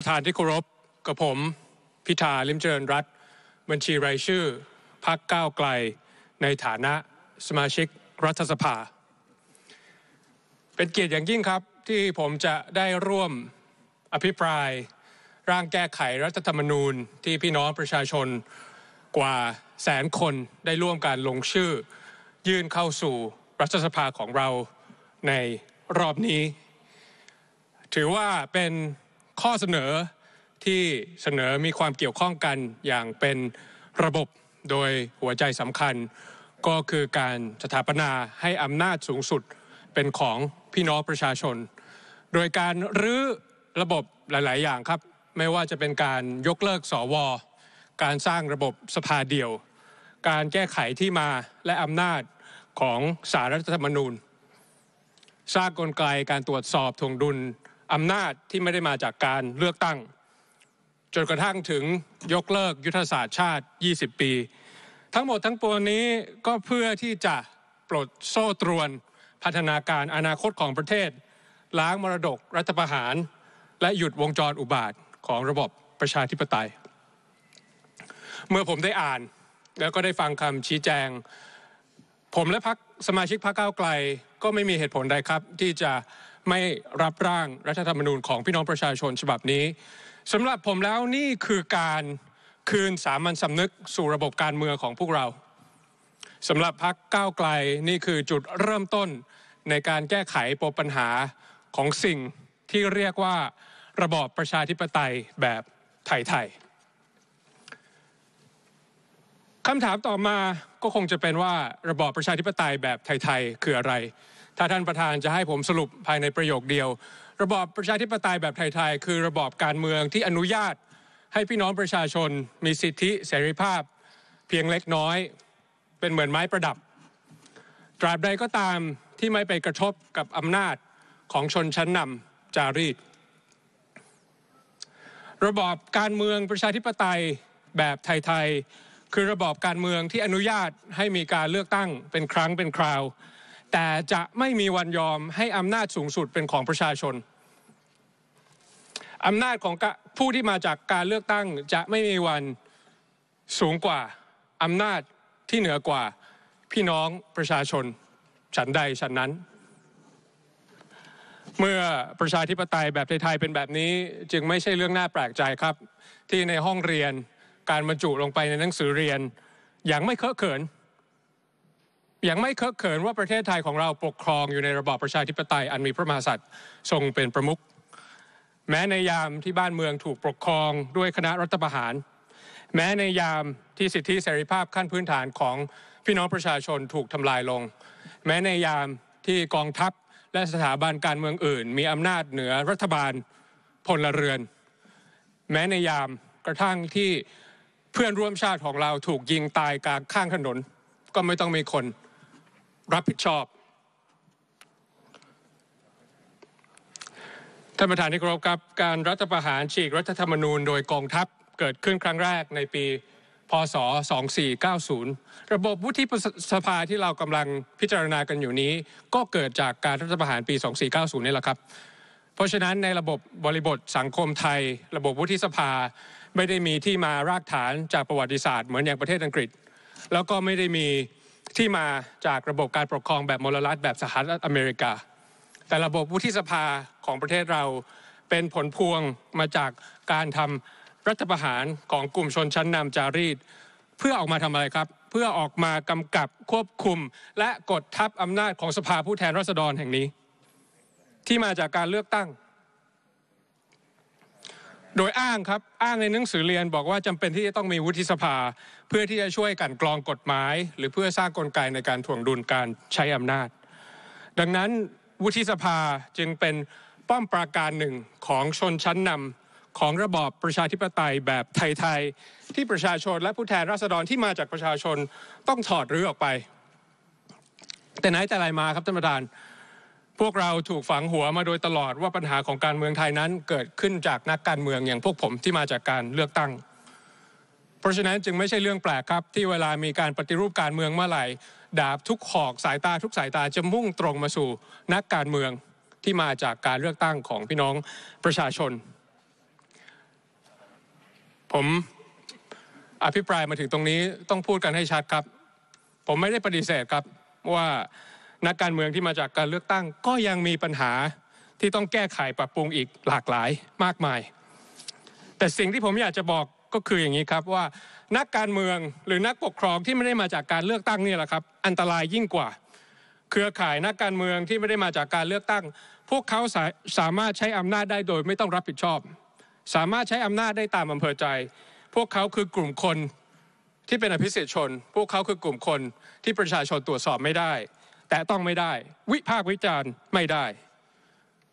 ประธานที่เคารพกับผมพิธาลิมเจริญรัตบัญชีรายชื่อพักก้าวไกลในฐานะสมาชิกรัฐสภา เป็นเกียรติอย่างยิ่งครับที่ผมจะได้ร่วมอภิปราย ร่างแก้ไขรัฐธรรมนูญ ที่พี่น้องประชาชนกว่าแสนคนได้ร่วมการลงชื่อ ยื่นเข้าสู่รัฐสภาของเราในรอบนี้ ถือว่าเป็นข้อเสนอที่เสนอมีความเกี่ยวข้องกันอย่างเป็นระบบโดยหัวใจสำคัญ ก็คือการสถาปนาให้อำนาจสูงสุดเป็นของพี่น้องประชาชน โดยการรื้อระบบหลาย ๆ อย่างครับ ไม่ว่าจะเป็นการยกเลิกสวการสร้างระบบสภาเดี่ยว การแก้ไขที่มาและอำนาจของสารรัฐธรรมนูญสร้างกลไกการตรวจสอบทวงดุลอำนาจที่ไม่ได้มาจากการเลือกตั้ง จนกระทั่งถึงยกเลิกยุทธศาสตร์ชาติ 20 ปี ทั้งหมดทั้งปวงนี้ก็เพื่อที่จะ ปลดโซ่ตรวนพัฒนาการอนาคตของประเทศ ล้างมรดกรัฐประหาร และหยุดวงจรอุบาทของระบบประชาธิปไตย เมื่อผมได้อ่าน แล้วก็ได้ฟังคำชี้แจง ผมและพักสมาชิกพรรคก้าวไกล ก็ไม่มีเหตุผลใดครับที่จะไม่รับร่างรัฐธรรมนูญของพี่น้องประชาชนฉบับนี้สำหรับผมแล้วนี่คือการคืนสามัญสำนึกสู่ระบบการเมืองของพวกเราสำหรับพักก้าวไกลนี่คือจุดเริ่มต้นในการแก้ไขปปัญหาของสิ่งที่เรียกว่าระบอบประชาธิปไตยแบบไทยๆคำถามต่อมาก็คงจะเป็นว่า ระบอบประชาธิปไตยแบบไทยๆ คืออะไรถ้าท่านประธานจะให้ผมสรุปภายในประโยคเดียว ระบอบประชาธิปไตยแบบไทยๆคือระบอบการเมืองที่อนุญาต ให้พี่น้องประชาชน มีสิทธิเสรีภาพ เพียงเล็กน้อยเป็นเหมือนไม้ประดับ ตราบใดก็ตามที่ไม่ไปกระทบกับอำนาจของชนชั้นนำจารีตระบอบการเมืองประชาธิปไตยแบบไทยๆคือระบอบการเมืองที่อนุญาตให้มีการเลือกตั้งเป็นครั้งเป็นคราวแต่จะไม่มีวันยอมให้อำนาจสูงสุดเป็นของประชาชน อำนาจของผู้ที่มาจากการเลือกตั้งจะไม่มีวันสูงกว่าอำนาจที่เหนือกว่าพี่น้องประชาชน ฉันใดฉันนั้น เมื่อประชาธิปไตยแบบ ไทย ๆ เป็นแบบนี้ จึงไม่ใช่เรื่องน่าแปลกใจครับ ที่ในห้องเรียน การบรรจุลงไปในหนังสือเรียนอย่างไม่เคอะเขินยังไม่เคอะเขินว่าประเทศไทยของเราปกครองอยู่ในระบอบประชาธิปไตยอันมีพระมหากษัตริย์ทรงเป็นประมุขแม้ในยามที่บ้านเมืองถูกปกครองด้วยคณะรัฐประหาร แม้ในยามที่สิทธิเสรีภาพขั้นพื้นฐานของพี่น้องประชาชนถูกทำลายลง แม้ในยามที่กองทัพและสถาบันการเมืองอื่น มีอำนาจเหนือรัฐบาลพลเรือน แม้ในยามกระทั่งที่เพื่อนร่วมชาติของเราถูกยิงตายกลางข้างถนนก็ไม่ต้องมีคนรับผิดชอบท่านประธานที่เคารพครับการรัฐประหารฉีกรัฐธรรมนูญโดยกองทัพเกิดขึ้นครั้งแรกในปี พศ 2490 ระบบวุฒิสภาที่เรากำลังพิจารณากันอยู่นี้ ก็เกิดจากการรัฐประหารปี 2490 นี่แหละครับ เพราะฉะนั้นในระบบบริบทสังคมไทย ระบบวุฒิสภาไม่ได้มีที่มารากฐานจากประวัติศาสตร์เหมือนอย่างประเทศอังกฤษ แล้วก็ไม่ได้มีที่มาจากระบบการปกครองแบบมลรัฐแบบสหรัฐอเมริกา แต่ระบบวุฒิสภาของประเทศเราเป็นผลพวงมาจากการทำรัฐประหารของกลุ่มชนชั้นนำจารีต เพื่อออกมาทำอะไรครับ เพื่อออกมากำกับควบคุม และกดทับอำนาจของสภาผู้แทนราษฎรแห่งนี้ ที่มาจากการเลือกตั้งโดยอ้างครับอ้างในหนังสือเรียนบอกว่าจำเป็นที่จะต้องมีวุฒิสภาเพื่อที่จะช่วยกันกรองกฎหมาย หรือเพื่อสร้างกลไกในการถ่วงดุลการใช้อำนาจ ดังนั้นวุฒิสภาจึงเป็นป้อมปราการหนึ่งของชนชั้นนำของระบอบประชาธิปไตยแบบไทยๆที่ประชาชนและผู้แทนราษฎรที่มาจากประชาชนต้องถอดรื้อออกไป แต่ไหนแต่ไรมาครับท่านประธานพวกเราถูกฝังหัวมาโดยตลอดว่าปัญหาของการเมืองไทยนั้นเกิดขึ้นจากนักการเมืองอย่างพวกผมที่มาจากการเลือกตั้ง เพราะฉะนั้นจึงไม่ใช่เรื่องแปลกครับที่เวลามีการปฏิรูปการเมืองเมื่อไหร่ดาบทุกหอกสายตาทุกสายตาจะมุ่งตรงมาสู่นักการเมืองที่มาจากการเลือกตั้งของพี่น้องประชาชน ผมอภิปรายมาถึงตรงนี้ต้องพูดกันให้ชัดครับ ผมไม่ได้ปฏิเสธครับว่านักการเมืองที่มาจากการเลือกตั้งก็ยังมีปัญหาที่ต้องแก้ไขปรับปรุงอีกหลากหลายมากมาย แต่สิ่งที่ผมอยากจะบอกก็คืออย่างนี้ครับว่านักการเมืองหรือนักปกครอง ที่ไม่ได้มาจากการเลือกตั้งนี่แหละครับอันตรายยิ่งกว่า เครือข่าย นักการเมืองที่ไม่ได้มาจากการเลือกตั้ง พวกเขาสาสามารถใช้อำนาจได้โดยไม่ต้องรับผิดชอบ สามารถใช้อำนาจได้ตามอำเภอใจ พวกเขาคือกลุ่มคนที่เป็นอภิสิทธิชน พวกเขาคือกลุ่มคนที่ประชาชนตรวจสอบไม่ได้แต่ต้องไม่ได้วิพากษ์วิจารณ์ไม่ได้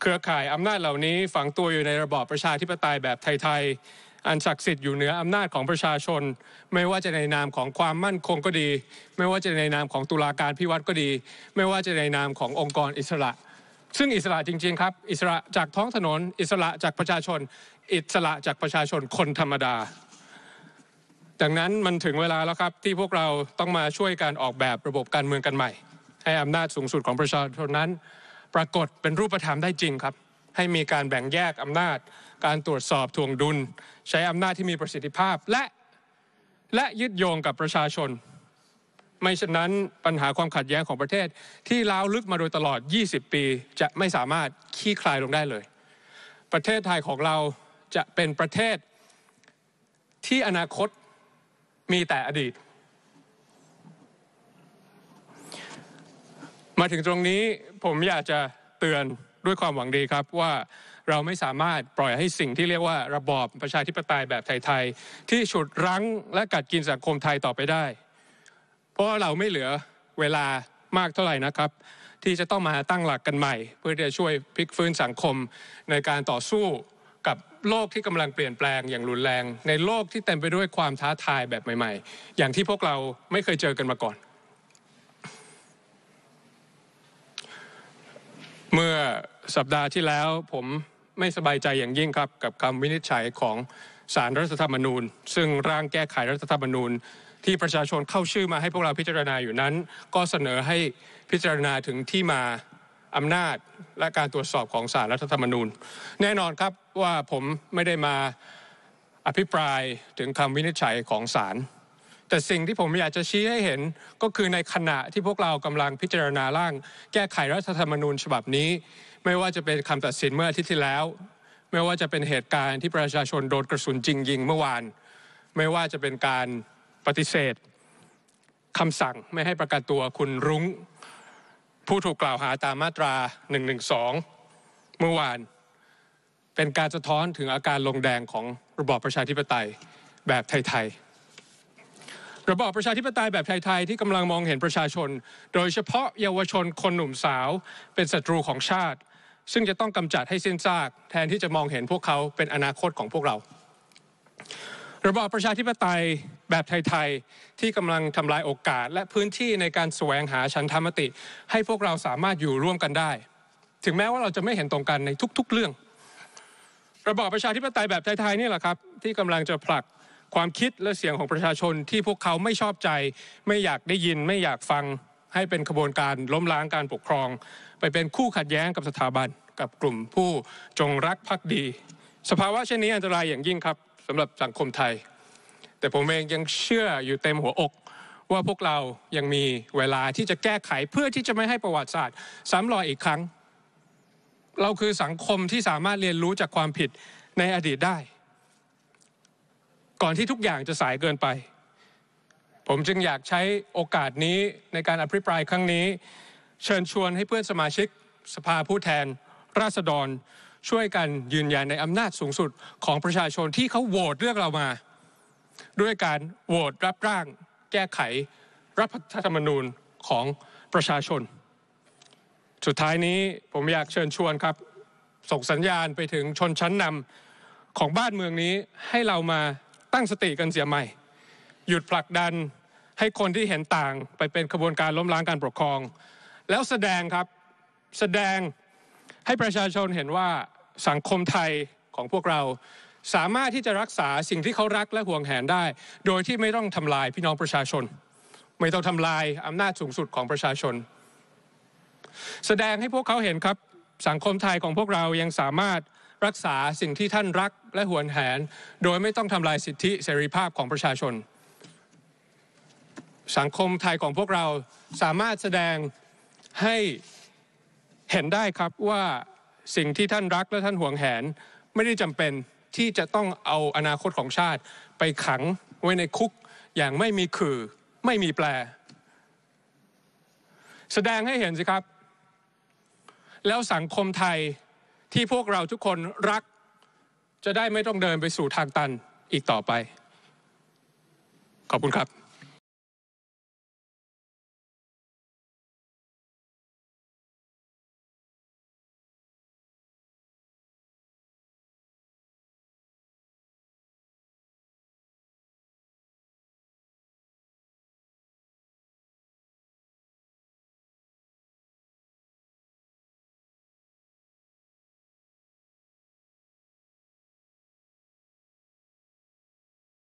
เครือข่ายอำนาจเหล่านี้ฝังตัวอยู่ในระบอบประชาธิปไตยแบบไทยๆอันศักดิ์สิทธิ์อยู่เหนืออำนาจของประชาชน ไม่ว่าจะในนามของความมั่นคงก็ดี ไม่ว่าจะในนามของตุลาการพิวัตรก็ดี ไม่ว่าจะในนามขององค์กรอิสระ ซึ่งอิสระจริง ๆ ครับ อิสระจากท้องถนน อิสระจากประชาชน อิสระจากประชาชนคนธรรมดาดังนั้นมันถึงเวลาแล้วครับที่พวกเราต้องมาช่วยการออกแบบระบบการเมืองกันใหม่ให้อำนาจสูงสุดของประชาชนนั้น ปรากฏเป็นรูปธรรมได้จริงครับให้มีการแบ่งแยกอำนาจการตรวจสอบทวงดุล ใช้อำนาจที่มีประสิทธิภาพและและยึดโยงกับประชาชน ไม่ฉะนั้นปัญหาความขัดแย้งของประเทศที่ล้าวลึกมาโดยตลอด 20 ปี จะไม่สามารถขี้คลายลงได้เลย ประเทศไทยของเราจะเป็นประเทศที่อนาคตมีแต่อดีตมาถึงตรงนี้ผมอยากจะเตือนด้วยความหวังดีครับว่าเราไม่สามารถปล่อยให้สิ่งที่เรียกว่าระบอบประชาธิปไตยแบบไทยๆ ที่ฉุดรั้งและกัดกินสังคมไทยต่อไปได้ เพราะเราไม่เหลือเวลามากเท่าไหร่นะครับ ที่จะต้องมาตั้งหลักกันใหม่ เพื่อจะช่วยพลิกฟื้นสังคมในการต่อสู้กับโลกที่กำลังเปลี่ยนแปลงอย่างรุนแรง ในโลกที่เต็มไปด้วยความท้าทายแบบใหม่ ๆ อย่างที่พวกเราไม่เคยเจอกันมาก่อนเมื่อสัปดาห์ที่แล้วผมไม่สบายใจอย่างยิ่งครับกับคำวินิจฉัยของสารรัฐธรรมนูญ ซึ่งร่างแก้ไขรัฐธรรมนูญ ที่ประชาชนเข้าชื่อมาให้พวกเราพิจารณาอยู่นั้น ก็เสนอให้พิจารณาถึงที่มาอำนาจและการตรวจสอบของสารรัฐธรรมนูญ แน่นอนครับว่าผมไม่ได้มาอภิปรายถึงคำวินิจฉัยของสารแต่สิ่งที่ผมอยากจะชี้ให้เห็นก็คือในขณะที่พวกเรากำลังพิจารณาร่าง แก้ไขรัฐธรรมนูญฉบับนี้ ไม่ว่าจะเป็นคำตัดสินเมื่ออาทิตย์ที่แล้ว ไม่ว่าจะเป็นเหตุการณ์ที่ประชาชนโดนกระสุนจริงยิงเมื่อวาน ไม่ว่าจะเป็นการปฏิเสธคำสั่งไม่ให้ประกันตัวคุณรุง้งผู้ถูกกล่าวหาตามมาตรา1นึเมื่อวาน เป็นการสะท้อนถึงอาการลงแดงของระบอบประชาธิปไตยแบบไทยๆระบอบประชาธิปไตยแบบไทยๆ ที่กำลังมองเห็นประชาชน โดยเฉพาะเยาวชนคนหนุ่มสาว เป็นศัตรูของชาติ ซึ่งจะต้องกำจัดให้สิ้นซาก แทนที่จะมองเห็นพวกเขาเป็นอนาคตของพวกเรา ระบอบประชาธิปไตยแบบไทยๆที่กำลังทำลายโอกาสและพื้นที่ในการแสวงหาชันธรรมติ ให้พวกเราสามารถอยู่ร่วมกันได้ ถึงแม้ว่าเราจะไม่เห็นตรงกันในทุกๆเรื่อง ระบอบประชาธิปไตยแบบไทยๆนี่แหละครับที่กำลังจะผลักความคิดและเสียงของประชาชนที่พวกเขาไม่ชอบใจ ไม่อยากได้ยิน ไม่อยากฟังให้เป็นขบวนการล้มล้างการปกครอง ไปเป็นคู่ขัดแย้งกับสถาบันกับกลุ่มผู้จงรักภักดี สภาวะเช่นนี้อันตรายอย่างยิ่งครับสำหรับสังคมไทย แต่ผมเองยังเชื่ออยู่เต็มหัวอก ว่าพวกเรายังมีเวลาที่จะแก้ไขเพื่อที่จะไม่ให้ประวัติศาสตร์ซ้ำรอยอีกครั้งเราคือสังคมที่สามารถเรียนรู้จากความผิดในอดีตได้ก่อนที่ทุกอย่างจะสายเกินไป ผมจึงอยากใช้โอกาสนี้ในการอภิปรายครั้งนี้ เชิญชวนให้เพื่อนสมาชิกสภาผู้แทน ราษฎร ช่วยกันยืนยันในอำนาจสูงสุดของประชาชนที่เขาโหวตเลือกเรามา ด้วยการโหวตรับร่าง แก้ไข รัฐธรรมนูญของประชาชน สุดท้ายนี้ผมอยากเชิญชวนครับส่งสัญญาณไปถึงชนชั้นนำของบ้านเมืองนี้ให้เรามาตั้งสติกันเสียใหม่ หยุดผลักดันให้คนที่เห็นต่างไปเป็นขบวนการล้มล้างการปกครอง แล้วแสดงครับแสดงให้ประชาชนเห็นว่าสังคมไทยของพวกเราสามารถที่จะรักษาสิ่งที่เขารักและห่วงแหนได้ โดยที่ไม่ต้องทำลายพี่น้องประชาชน ไม่ต้องทำลายอำนาจสูงสุดของประชาชน แสดงให้พวกเขาเห็นครับสังคมไทยของพวกเรายังสามารถรักษาสิ่งที่ท่านรักและหวงแหน โดยไม่ต้องทำลายสิทธิเสรีภาพของประชาชน สังคมไทยของพวกเราสามารถแสดงให้เห็นได้ครับว่าสิ่งที่ท่านรักและท่านหวงแหน ไม่ได้จำเป็นที่จะต้องเอาอนาคตของชาติ ไปขังไว้ในคุกอย่างไม่มีคือ ไม่มีแปล แสดงให้เห็นสิครับ แล้วสังคมไทยที่พวกเราทุกคนรัก จะได้ไม่ต้องเดินไปสู่ทางตันอีกต่อไป ขอบคุณครับ